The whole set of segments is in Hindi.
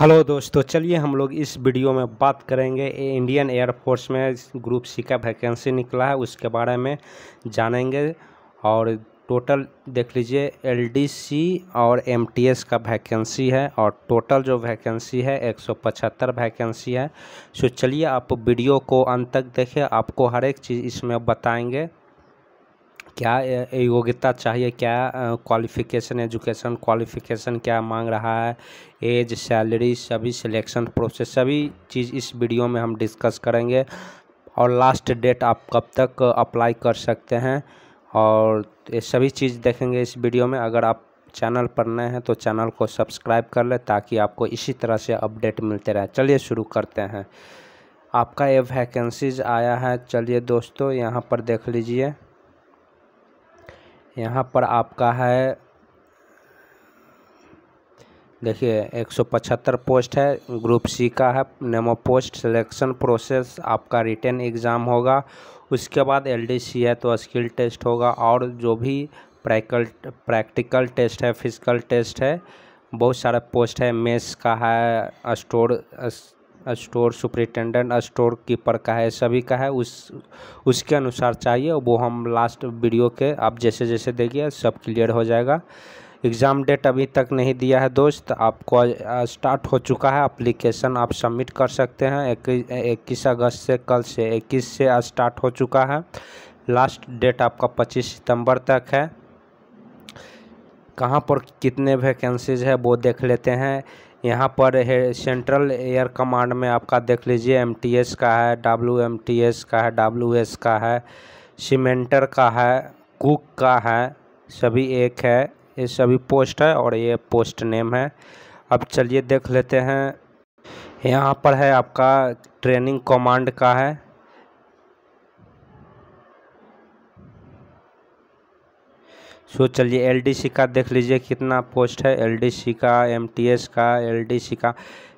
हेलो दोस्तों तो चलिए हम लोग इस वीडियो में बात करेंगे इंडियन एयरफोर्स में ग्रुप सी का वैकेंसी निकला है उसके बारे में जानेंगे और टोटल देख लीजिए एलडीसी और एमटीएस का वैकेंसी है और टोटल जो वैकेंसी है एक सौ पचहत्तर वैकेंसी है सो चलिए आप वीडियो को अंत तक देखें आपको हर एक चीज़ इसमें बताएंगे क्या योग्यता चाहिए क्या क्वालिफ़िकेशन एजुकेशन क्वालिफ़िकेशन क्या मांग रहा है एज सैलरी सभी सिलेक्शन प्रोसेस सभी चीज़ इस वीडियो में हम डिस्कस करेंगे और लास्ट डेट आप कब तक अप्लाई कर सकते हैं और ये सभी चीज़ देखेंगे इस वीडियो में अगर आप चैनल पर नए हैं तो चैनल को सब्सक्राइब कर लें ताकि आपको इसी तरह से अपडेट मिलते रहे चलिए शुरू करते हैं आपका ये वैकेंसीज आया है चलिए दोस्तों यहाँ पर देख लीजिए यहाँ पर आपका है देखिए एक सौ पचहत्तर पोस्ट है ग्रुप सी का है नेमो पोस्ट सिलेक्शन प्रोसेस आपका रिटर्न एग्ज़ाम होगा उसके बाद एलडीसी है तो स्किल टेस्ट होगा और जो भी प्रैकल प्रैक्टिकल टेस्ट है फिजिकल टेस्ट है बहुत सारे पोस्ट है मेस का है store store superintendent store keeper का है सभी का है उस उसके अनुसार चाहिए वो हम लास्ट वीडियो के आप जैसे जैसे देखिए सब क्लियर हो जाएगा एग्ज़ाम डेट अभी तक नहीं दिया है दोस्त आपको स्टार्ट हो चुका है एप्लीकेशन आप सबमिट कर सकते हैं इक्कीस अगस्त से कल से इक्कीस से स्टार्ट हो चुका है लास्ट डेट आपका पच्चीस सितंबर तक है कहाँ पर कितने वैकेंसीज है वो देख लेते हैं यहाँ पर है सेंट्रल एयर कमांड में आपका देख लीजिए एमटीएस का है डब्ल्यूएमटीएस का है डब्ल्यूएस का है सीमेंटर का है कुक का है सभी एक है ये सभी पोस्ट है और ये पोस्ट नेम है अब चलिए देख लेते हैं यहाँ पर है आपका ट्रेनिंग कमांड का है सो चलिए एलडीसी का देख लीजिए कितना पोस्ट है एलडीसी का एमटीएस का एलडीसी का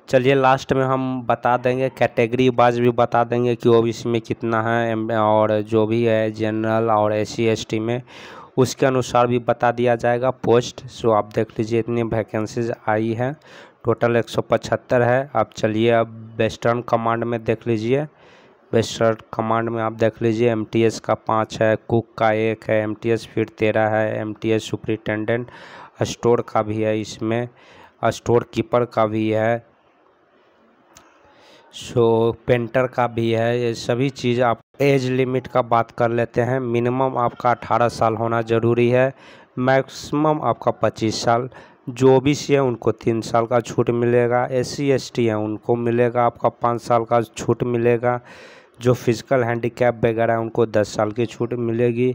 चलिए लास्ट में हम बता देंगे कैटेगरी वाइज भी बता देंगे कि ओबीसी में कितना है और जो भी है जनरल और एस सी e में उसके अनुसार भी बता दिया जाएगा पोस्ट सो आप देख लीजिए इतनी वैकेंसीज आई हैं टोटल एक है अब चलिए अब वेस्टर्न कमांड में देख लीजिए वेस्टर्न कमांड में आप देख लीजिए एम का पाँच है कुक का एक है एम फिर तेरह है एम टी सुपरिटेंडेंट स्टोर का भी है इसमें स्टोर कीपर का भी है सो पेंटर का भी है ये सभी चीज़ आप एज लिमिट का बात कर लेते हैं मिनिमम आपका अठारह साल होना ज़रूरी है मैक्सिमम आपका पच्चीस साल जो भी सी है उनको तीन साल का छूट मिलेगा एस सी एस टी है उनको मिलेगा आपका पाँच साल का छूट मिलेगा जो फिज़िकल हैंडीकैप वगैरह उनको दस साल की छूट मिलेगी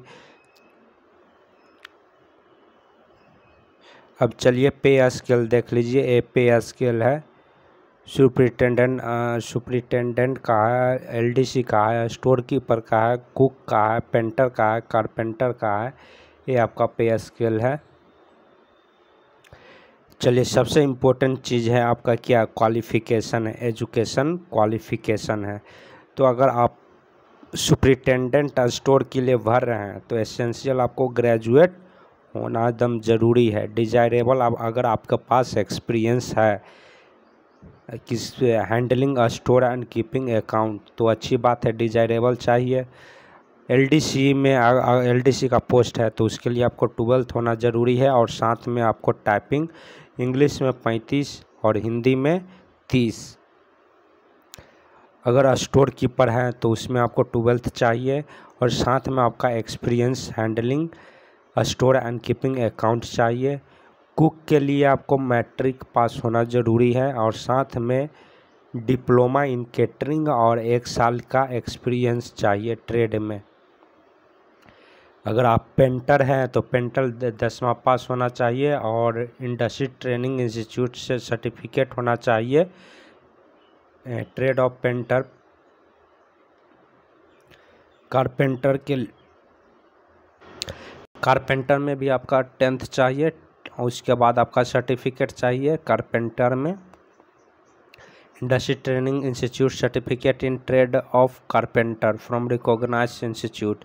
अब चलिए पे स्केल देख लीजिए ए पे स्केल है सुप्रिटेंडेंट सुप्रिटेंडेंट का है एलडीसी का है स्टोर कीपर का है कुक का है पेंटर का है कारपेंटर का है ये आपका पे स्केल है चलिए सबसे इम्पोर्टेंट चीज़ है आपका क्या क्वालिफिकेशन है एजुकेशन क्वालिफिकेशन है तो अगर आप सुप्रिटेंडेंट स्टोर के लिए भर रहे हैं तो एसेंशियल आपको ग्रेजुएट होना एकदम ज़रूरी है डिजायरेबल आप अगर आपके पास एक्सपीरियंस है किस handling store and keeping account तो अच्छी बात है डिजायरेबल चाहिए एलडीसी में एलडीसी का पोस्ट है तो उसके लिए आपको ट्वेल्थ होना ज़रूरी है और साथ में आपको टाइपिंग इंग्लिश में पैंतीस और हिंदी में तीस अगर स्टोर कीपर हैं तो उसमें आपको ट्वेल्थ चाहिए और साथ में आपका experience handling store and keeping account चाहिए कुक के लिए आपको मैट्रिक पास होना ज़रूरी है और साथ में डिप्लोमा इन केटरिंग और एक साल का एक्सपीरियंस चाहिए ट्रेड में अगर आप पेंटर हैं तो पेंटर दसवा पास होना चाहिए और इंडस्ट्री ट्रेनिंग इंस्टीट्यूट से सर्टिफिकेट होना चाहिए ट्रेड ऑफ पेंटर कारपेंटर के कारपेंटर में भी आपका टेंथ चाहिए उसके बाद आपका सर्टिफिकेट चाहिए कारपेंटर में industry training institute certificate in trade of carpenter from recognize institute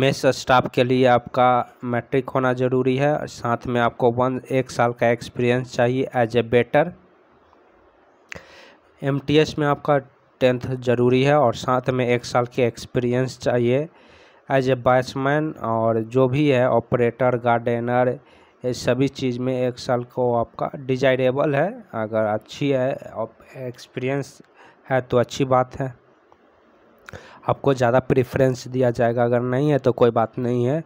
mess staff के लिए आपका मैट्रिक होना ज़रूरी है साथ में आपको वन एक साल का एक्सपीरियंस चाहिए एज ए बेटर एम में आपका टेंथ ज़रूरी है और साथ में एक साल के एक्सपीरियंस चाहिए एज ए बैट्समैन और जो भी है ऑपरेटर गार्डनर ये सभी चीज़ में एक साल को आपका डिजायरेबल है अगर अच्छी है एक्सपीरियंस है तो अच्छी बात है आपको ज़्यादा प्रेफरेंस दिया जाएगा अगर नहीं है तो कोई बात नहीं है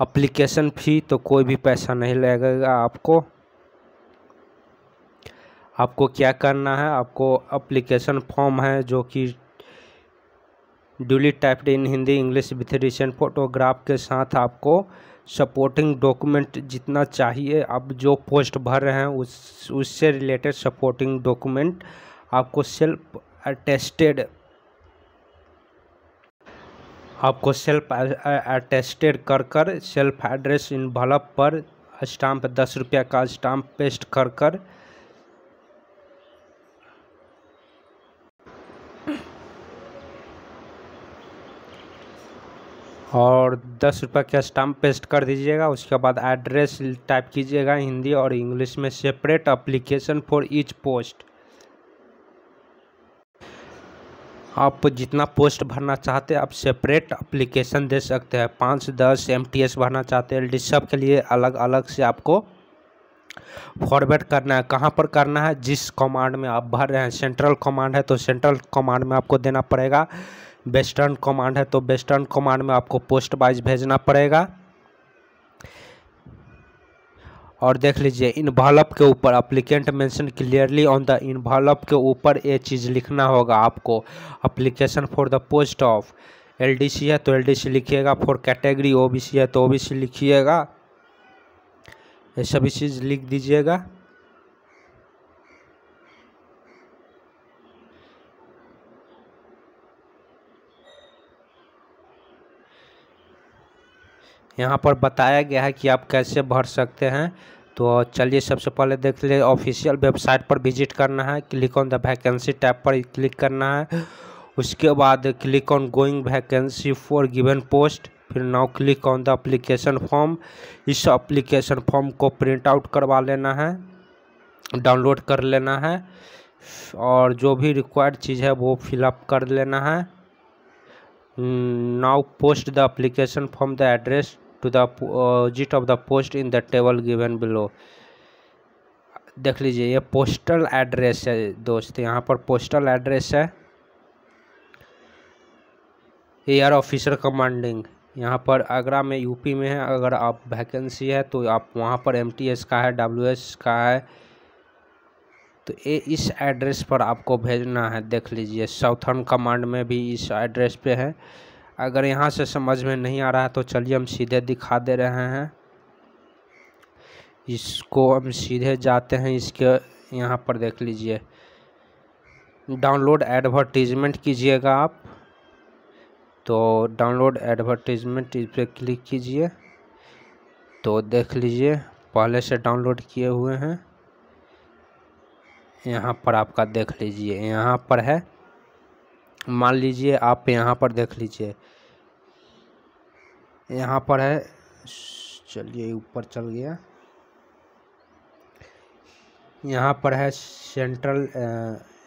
अप्लीकेशन फ़ी तो कोई भी पैसा नहीं लगेगा आपको आपको क्या करना है आपको अप्लीकेशन फॉर्म है जो कि duly typed in Hindi English with recent photograph के साथ आपको सपोर्टिंग डॉक्यूमेंट जितना चाहिए आप जो पोस्ट भर रहे हैं उस उससे रिलेटेड सपोर्टिंग डॉक्यूमेंट आपको सेल्फ अटेस्टेड आपको सेल्फ अटेस्टेड कर कर सेल्फ एड्रेस इन भलप पर स्टाम्प दस रुपया का स्टाम्प पेस्ट कर कर और दस रुपये का स्टाम्प पेस्ट कर दीजिएगा उसके बाद एड्रेस टाइप कीजिएगा हिंदी और इंग्लिश में separate application for each post आप जितना पोस्ट भरना चाहते हैं आप सेपरेट अप्लीकेशन दे सकते हैं पाँच दस एम भरना चाहते हैं एल सब के लिए अलग अलग से आपको फॉरवर्ड करना है कहाँ पर करना है जिस कमांड में आप भर रहे हैं सेंट्रल कमांड है तो सेंट्रल कमांड में आपको देना पड़ेगा वेस्टर्न कमांड है तो वेस्टर्न कमांड में आपको पोस्ट वाइज भेजना पड़ेगा और देख लीजिए इन्वॉल्व के ऊपर applicant mention clearly on the envelope के ऊपर ये चीज़ लिखना होगा आपको application for the post of LDC है तो एलडीसी लिखिएगा फॉर कैटेगरी ओबीसी है तो ओबीसी लिखिएगा ये सभी चीज़ लिख दीजिएगा यहाँ पर बताया गया है कि आप कैसे भर सकते हैं तो चलिए सबसे पहले देख ले ऑफिशियल वेबसाइट पर विजिट करना है click on the vacancy tab पर क्लिक करना है उसके बाद click on going vacancy for given post फिर now click on the application form इस अप्लीकेशन फॉर्म को प्रिंट आउट करवा लेना है डाउनलोड कर लेना है और जो भी रिक्वायर्ड चीज़ है वो फिलअप कर लेना है now post the application form the address to the जिट of the post in the table given below देख लीजिए ये पोस्टल एड्रेस है दोस्त यहाँ पर पोस्टल एड्रेस है एयर ऑफिसर कमांडिंग यहाँ पर आगरा में यूपी में है अगर आप वैकेंसी है तो आप वहाँ पर एमटीएस का है डब्ल्यूएस का है तो ये इस एड्रेस पर आपको भेजना है देख लीजिए साउथर्न कमांड में भी इस एड्रेस पे है अगर यहाँ से समझ में नहीं आ रहा है तो चलिए हम सीधे दिखा दे रहे हैं इसको हम सीधे जाते हैं इसके यहाँ पर देख लीजिए डाउनलोड एडवर्टीजमेंट कीजिएगा आप तो डाउनलोड एडवर्टीजमेंट इस पर क्लिक कीजिए तो देख लीजिए पहले से डाउनलोड किए हुए हैं यहाँ पर आपका देख लीजिए यहाँ पर है मान लीजिए आप यहाँ पर देख लीजिए यहाँ पर है चलिए ऊपर चल गया यहाँ पर है सेंट्रल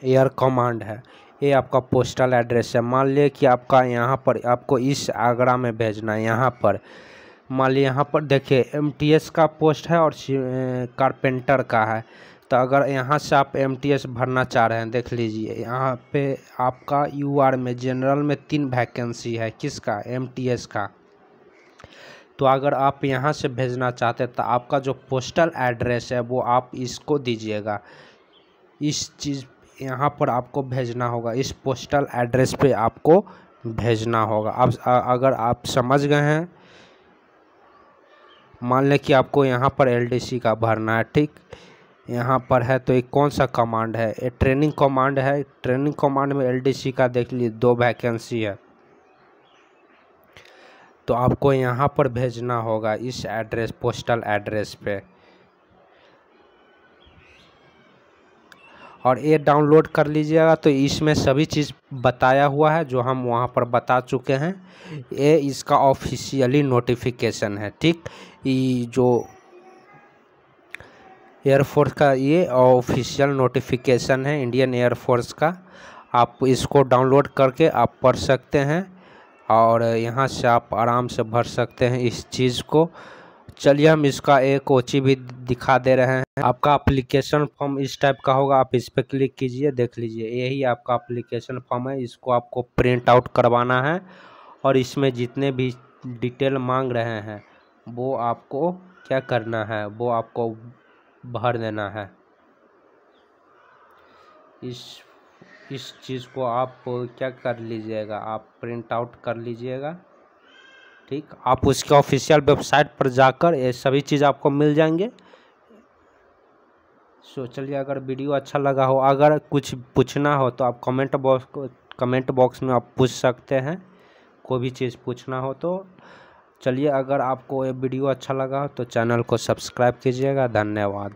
एयर कमांड है ये आपका पोस्टल एड्रेस है मान लीजिए कि आपका यहाँ पर आपको इस आगरा में भेजना है यहाँ पर मान ली यहाँ पर देखिए एमटीएस का पोस्ट है और कारपेंटर का है तो अगर यहाँ से आप एम भरना चाह रहे हैं देख लीजिए यहाँ पे आपका यू में जनरल में तीन वैकेंसी है किसका एम का तो अगर आप यहाँ से भेजना चाहते हैं तो आपका जो पोस्टल एड्रेस है वो आप इसको दीजिएगा इस चीज़ यहाँ पर आपको भेजना होगा इस पोस्टल एड्रेस पे आपको भेजना होगा अब अगर आप समझ गए हैं मान लें कि आपको यहाँ पर एलडीसी का भरना है ठीक यहाँ पर है तो एक कौन सा कमांड है ये ट्रेनिंग कमांड है ट्रेनिंग कमांड में एलडीसी का देख लीजिए दो वैकेंसी है तो आपको यहाँ पर भेजना होगा इस एड्रेस पोस्टल एड्रेस पे और ये डाउनलोड कर लीजिएगा तो इसमें सभी चीज़ बताया हुआ है जो हम वहाँ पर बता चुके हैं ये इसका ऑफिशियली नोटिफिकेशन है ठीक जो एयरफोर्स का ये ऑफिशियल नोटिफिकेशन है इंडियन एयरफोर्स का आप इसको डाउनलोड करके आप पढ़ सकते हैं और यहाँ से आप आराम से भर सकते हैं इस चीज़ को चलिए हम इसका एक ओची भी दिखा दे रहे हैं आपका अप्लीकेशन फॉर्म इस टाइप का होगा आप इस पर क्लिक कीजिए देख लीजिए यही आपका अप्लीकेशन फॉर्म है इसको आपको प्रिंट आउट करवाना है और इसमें जितने भी डिटेल मांग रहे हैं वो आपको क्या करना है वो आपको भर देना है इस इस चीज़ को आप क्या कर लीजिएगा आप प्रिंट आउट कर लीजिएगा ठीक आप उसके ऑफिशियल वेबसाइट पर जाकर ये सभी चीज़ आपको मिल जाएंगे सो चलिए अगर वीडियो अच्छा लगा हो अगर कुछ पूछना हो तो आप कमेंट बॉक्स कमेंट बॉक्स में आप पूछ सकते हैं कोई भी चीज़ पूछना हो तो चलिए अगर आपको ये वीडियो अच्छा लगा तो चैनल को सब्सक्राइब कीजिएगा धन्यवाद